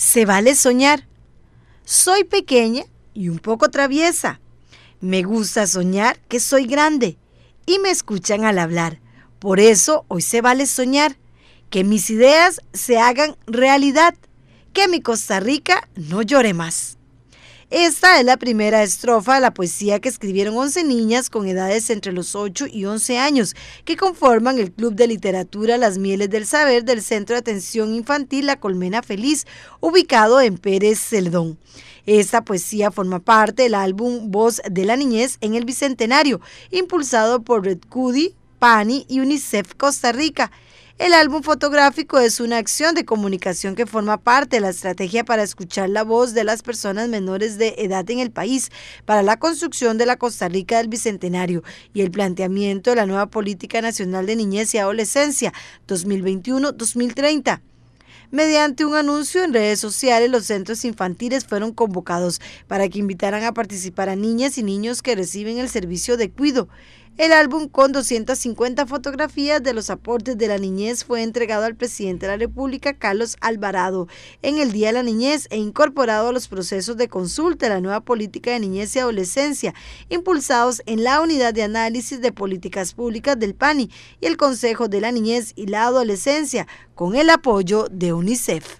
Se vale soñar. Soy pequeña y un poco traviesa. Me gusta soñar que soy grande y me escuchan al hablar. Por eso hoy se vale soñar, que mis ideas se hagan realidad, que mi Costa Rica no llore más. Esta es la primera estrofa de la poesía que escribieron 11 niñas con edades entre los 8 y 11 años, que conforman el Club de Literatura Las Mieles del Saber del Centro de Atención Infantil La Colmena Feliz, ubicado en Pérez Celdón. Esta poesía forma parte del álbum Voz de la Niñez en el Bicentenario, impulsado por Red Cudi, PANI y UNICEF Costa Rica. El álbum fotográfico es una acción de comunicación que forma parte de la estrategia para escuchar la voz de las personas menores de edad en el país para la construcción de la Costa Rica del Bicentenario y el planteamiento de la nueva Política Nacional de Niñez y Adolescencia 2021-2030. Mediante un anuncio en redes sociales, los centros infantiles fueron convocados para que invitaran a participar a niñas y niños que reciben el servicio de cuido. El álbum con 250 fotografías de los aportes de la niñez fue entregado al presidente de la República, Carlos Alvarado, en el Día de la Niñez e incorporado a los procesos de consulta de la nueva política de niñez y adolescencia, impulsados en la Unidad de Análisis de Políticas Públicas del PANI y el Consejo de la Niñez y la Adolescencia, con el apoyo de UNICEF.